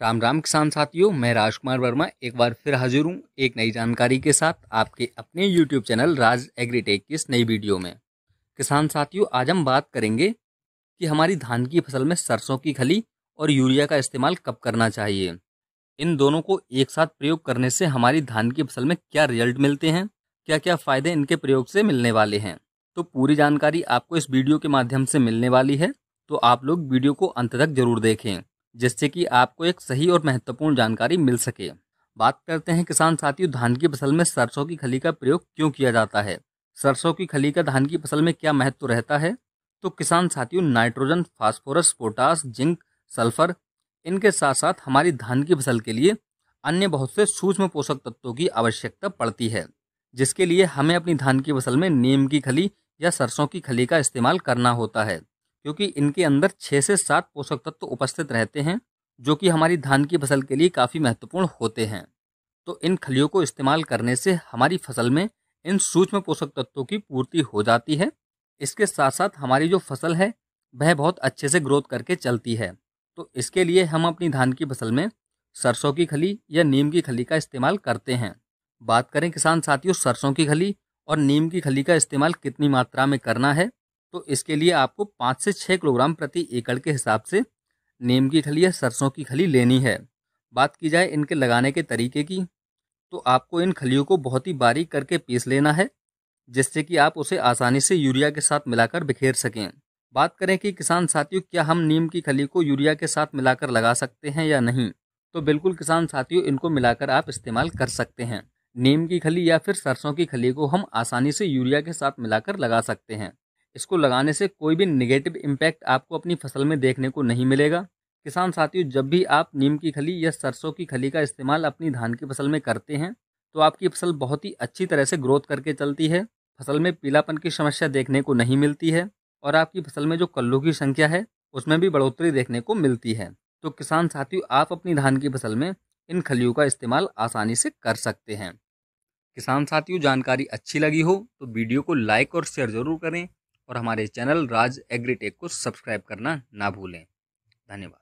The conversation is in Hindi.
राम राम किसान साथियों मैं राजकुमार वर्मा एक बार फिर हाजिर हूँ एक नई जानकारी के साथ आपके अपने यूट्यूब चैनल राज एग्रीटेक की इस नई वीडियो में किसान साथियों आज हम बात करेंगे कि हमारी धान की फसल में सरसों की खली और यूरिया का इस्तेमाल कब करना चाहिए इन दोनों को एक साथ प्रयोग करने से हमारी धान की फसल में क्या रिजल्ट मिलते हैं क्या क्या फ़ायदे इनके प्रयोग से मिलने वाले हैं तो पूरी जानकारी आपको इस वीडियो के माध्यम से मिलने वाली है तो आप लोग वीडियो को अंत तक जरूर देखें जिससे कि आपको एक सही और महत्वपूर्ण जानकारी मिल सके बात करते हैं किसान साथियों धान की फसल में सरसों की खली का प्रयोग क्यों किया जाता है सरसों की खली का धान की फसल में क्या महत्व रहता है तो किसान साथियों nitrogen phosphorus potash zinc sulphur इनके साथ साथ हमारी धान की फसल के लिए अन्य बहुत से सूक्ष्म पोषक तत्वों की आवश्यकता पड़ती है जिसके लिए हमें अपनी धान की फसल में नीम की खली या सरसों की खली का इस्तेमाल करना होता है क्योंकि इनके अंदर छः से सात पोषक तत्व उपस्थित रहते हैं जो कि हमारी धान की फसल के लिए काफ़ी महत्वपूर्ण होते हैं तो इन खलियों को इस्तेमाल करने से हमारी फसल में इन सूक्ष्म पोषक तत्वों की पूर्ति हो जाती है इसके साथ साथ हमारी जो फसल है वह बहुत अच्छे से ग्रोथ करके चलती है तो इसके लिए हम अपनी धान की फसल में सरसों की खली या नीम की खली का इस्तेमाल करते हैं बात करें किसान साथियों सरसों की खली और नीम की खली का इस्तेमाल कितनी मात्रा में करना है तो इसके लिए आपको पाँच से छः किलोग्राम प्रति एकड़ के हिसाब से नीम की खली या सरसों की खली लेनी है बात की जाए इनके लगाने के तरीके की तो आपको इन खलियों को बहुत ही बारीक करके पीस लेना है जिससे कि आप उसे आसानी से यूरिया के साथ मिलाकर बिखेर सकें बात करें कि किसान साथियों क्या हम नीम की खली को यूरिया के साथ मिलाकर लगा सकते हैं या नहीं तो बिल्कुल किसान साथियों इनको मिलाकर आप इस्तेमाल कर सकते हैं नीम की खली या फिर सरसों की खली को हम आसानी से यूरिया के साथ मिलाकर लगा सकते हैं इसको लगाने से कोई भी निगेटिव इम्पैक्ट आपको अपनी फसल में देखने को नहीं मिलेगा किसान साथियों जब भी आप नीम की खली या सरसों की खली का इस्तेमाल अपनी धान की फसल में करते हैं तो आपकी फसल बहुत ही अच्छी तरह से ग्रोथ करके चलती है फसल में पीलापन की समस्या देखने को नहीं मिलती है और आपकी फसल में जो कल्लू की संख्या है उसमें भी बढ़ोतरी देखने को मिलती है तो किसान साथियों आप अपनी धान की फसल में इन खलियों का इस्तेमाल आसानी से कर सकते हैं किसान साथियों जानकारी अच्छी लगी हो तो वीडियो को लाइक और शेयर ज़रूर करें और हमारे चैनल राज एग्रीटेक को सब्सक्राइब करना ना भूलें धन्यवाद